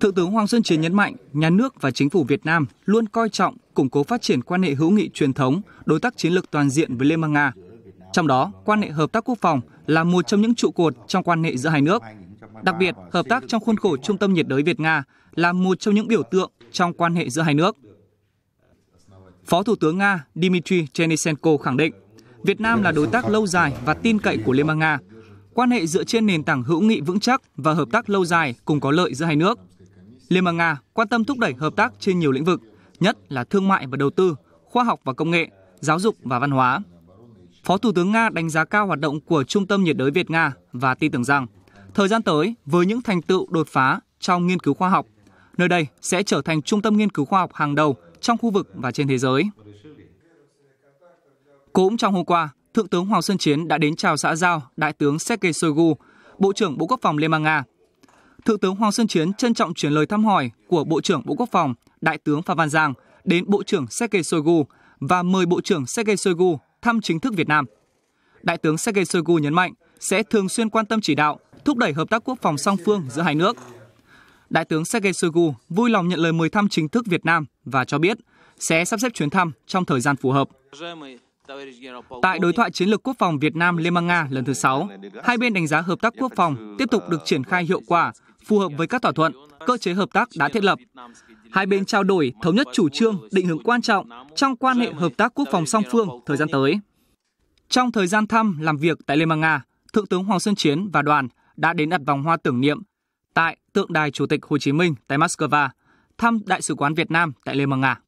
Thượng tướng Hoàng Xuân Chiến nhấn mạnh, nhà nước và chính phủ Việt Nam luôn coi trọng củng cố phát triển quan hệ hữu nghị truyền thống, đối tác chiến lược toàn diện với Liên bang Nga. Trong đó, quan hệ hợp tác quốc phòng là một trong những trụ cột trong quan hệ giữa hai nước. Đặc biệt, hợp tác trong khuôn khổ Trung tâm nhiệt đới Việt Nga là một trong những biểu tượng trong quan hệ giữa hai nước. Phó Thủ tướng Nga Dmitry Chenisenko khẳng định, Việt Nam là đối tác lâu dài và tin cậy của Liên bang Nga quan hệ dựa trên nền tảng hữu nghị vững chắc và hợp tác lâu dài cùng có lợi giữa hai nước. Liên bang Nga quan tâm thúc đẩy hợp tác trên nhiều lĩnh vực, nhất là thương mại và đầu tư, khoa học và công nghệ, giáo dục và văn hóa. Phó Thủ tướng Nga đánh giá cao hoạt động của Trung tâm nhiệt đới Việt Nga và tin tưởng rằng thời gian tới với những thành tựu đột phá trong nghiên cứu khoa học, nơi đây sẽ trở thành trung tâm nghiên cứu khoa học hàng đầu trong khu vực và trên thế giới. Cũng trong hôm qua, Thượng tướng Hoàng Xuân Chiến đã đến chào xã giao Đại tướng Sergei Shoigu, Bộ trưởng Bộ Quốc phòng Liên bang Nga. Thượng tướng Hoàng Xuân Chiến trân trọng chuyển lời thăm hỏi của Bộ trưởng Bộ Quốc phòng Đại tướng Phạm Văn Giang đến Bộ trưởng Sergei Shoigu và mời Bộ trưởng Sergei Shoigu thăm chính thức Việt Nam. Đại tướng Sergei Shoigu nhấn mạnh sẽ thường xuyên quan tâm chỉ đạo, thúc đẩy hợp tác quốc phòng song phương giữa hai nước. Đại tướng Sergei Shoigu vui lòng nhận lời mời thăm chính thức Việt Nam và cho biết sẽ sắp xếp chuyến thăm trong thời gian phù hợp. Tại đối thoại chiến lược quốc phòng Việt Nam Liên bang Nga lần thứ 6, hai bên đánh giá hợp tác quốc phòng tiếp tục được triển khai hiệu quả, phù hợp với các thỏa thuận, cơ chế hợp tác đã thiết lập. Hai bên trao đổi thống nhất chủ trương, định hướng quan trọng trong quan hệ hợp tác quốc phòng song phương thời gian tới. Trong thời gian thăm làm việc tại Liên bang Nga, Thượng tướng Hoàng Xuân Chiến và đoàn đã đến đặt vòng hoa tưởng niệm tại tượng đài Chủ tịch Hồ Chí Minh tại Moscow, thăm Đại sứ quán Việt Nam tại Liên bang Nga.